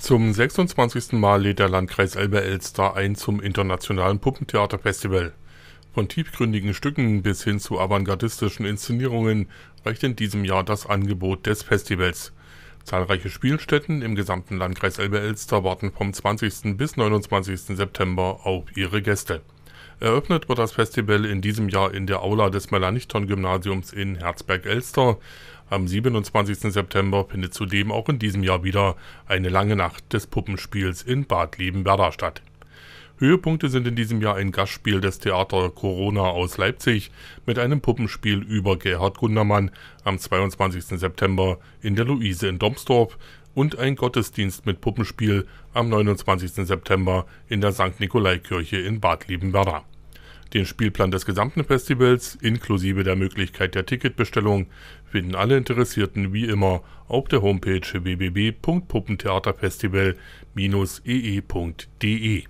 Zum 26. Mal lädt der Landkreis Elbe-Elster ein zum Internationalen Puppentheaterfestival. Von tiefgründigen Stücken bis hin zu avantgardistischen Inszenierungen reicht in diesem Jahr das Angebot des Festivals. Zahlreiche Spielstätten im gesamten Landkreis Elbe-Elster warten vom 20. bis 29. September auf ihre Gäste. Eröffnet wird das Festival in diesem Jahr in der Aula des Melanchthon-Gymnasiums in Herzberg-Elster. Am 27. September findet zudem auch in diesem Jahr wieder eine lange Nacht des Puppenspiels in Bad Liebenwerda statt. Höhepunkte sind in diesem Jahr ein Gastspiel des Theater Corona aus Leipzig mit einem Puppenspiel über Gerhard Gundermann am 22. September in der Luise in Domsdorf und ein Gottesdienst mit Puppenspiel am 29. September in der St. Nikolaikirche in Bad Liebenwerda. Den Spielplan des gesamten Festivals inklusive der Möglichkeit der Ticketbestellung finden alle Interessierten wie immer auf der Homepage www.puppentheaterfestival-ee.de